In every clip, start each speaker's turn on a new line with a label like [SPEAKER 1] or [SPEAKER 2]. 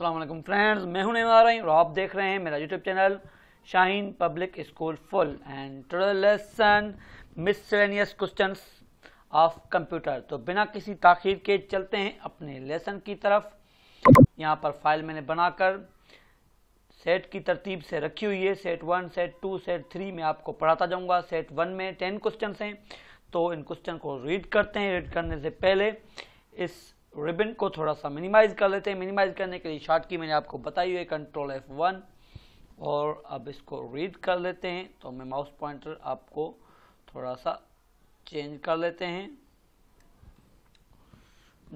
[SPEAKER 1] Aslam friends मैं हूं नेमा रही और आप देख रहे हैं मेरा YouTube channel Shaheen public school full and lesson miscellaneous question of computer तो बिना किसी ताखिर के चलते हैं अपने लेसन की तरफ यहाँ पर फाइल मैंने बनाकर सेट की तरतीब से रखी हुई है set one set two set three में आपको पढ़ाता जाऊँगा सेट वन में टेन क्वेश्चन हैं तो इन क्वेश्चन को रीड करते हैं रीड करने से पहले इस रिबन को थोड़ा सा मिनिमाइज़ कर लेते हैं मिनिमाइज़ करने के लिए शॉर्ट की मैंने आपको बताई हुई कंट्रोल एफ वन और अब इसको रीड कर लेते हैं तो मैं माउस पॉइंटर आपको थोड़ा सा चेंज कर लेते हैं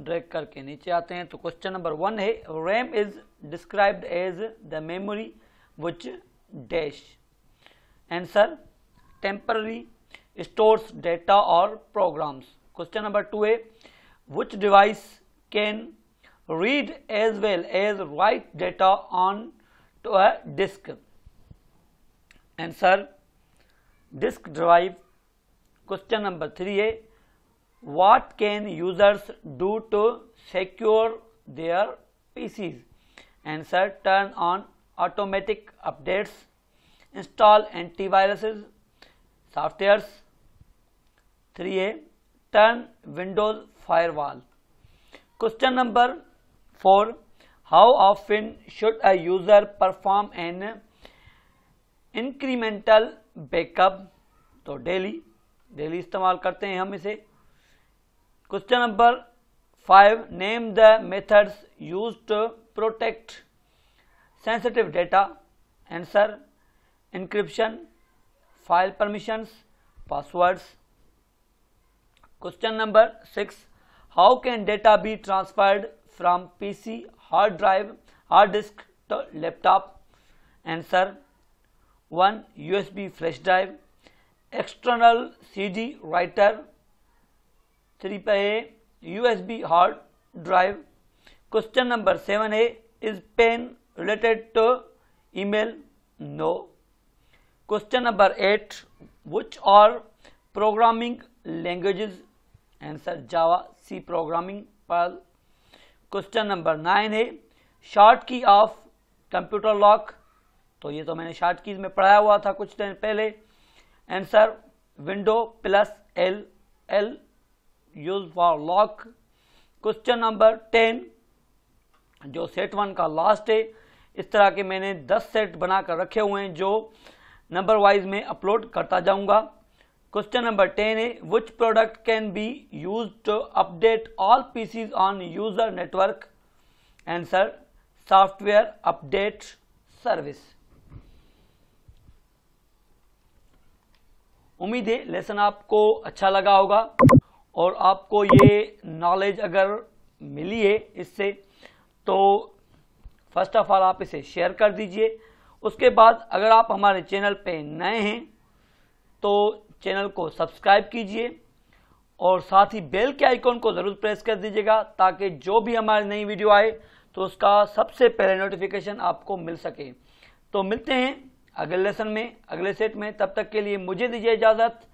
[SPEAKER 1] ड्रैग करके नीचे आते हैं तो क्वेश्चन नंबर वन है RAM is described as the memory which dash answer temporary stores data और प्रोग्राम्स क्वेश्चन नंबर टू है which device can read as well as write data on to a disk. Answer disk drive. Question number 3a What can users do to secure their PCs? Answer turn on automatic updates, install antiviruses, softwares. 3a Turn Windows firewall. Question number four how often should a user perform an incremental backup तो daily daily इस्तेमाल करते हैं हम इसे question number five name the methods use to protect sensitive data answer encryption file permissions passwords question number six how can data be transferred from PC hard drive hard disk to laptop answer 1 USB flash drive external CD writer 3a USB hard drive question number 7a is pen related to email no question number 8 which are programming languages answer Java C programming पर question number nine है short key of computer lock तो ये तो मैंने short keys में पढ़ाया हुआ था कुछ दिन पहले answer window plus L L use for lock question number ten जो सेट वन का लास्ट है इस तरह के मैंने दस सेट बनाकर रखे हुए हैं जो नंबर वाइज में अपलोड करता जाऊंगा क्वेश्चन नंबर टेन है which product can be use to update all PCs on user network answer software update service उम्मीद है लेसन आपको अच्छा लगा होगा और आपको ये नॉलेज अगर मिली है इससे तो फर्स्ट ऑफ ऑल आप इसे शेयर कर दीजिए उसके बाद अगर आप हमारे चैनल पे नए हैं तो चैनल को सब्सक्राइब कीजिए और साथ ही बेल के आइकॉन को ज़रूर प्रेस कर दीजिएगा ताकि जो भी हमारी नई वीडियो आए तो उसका सबसे पहले नोटिफिकेशन आपको मिल सके तो मिलते हैं अगले लेसन में अगले सेट में तब तक के लिए मुझे दीजिए इजाज़त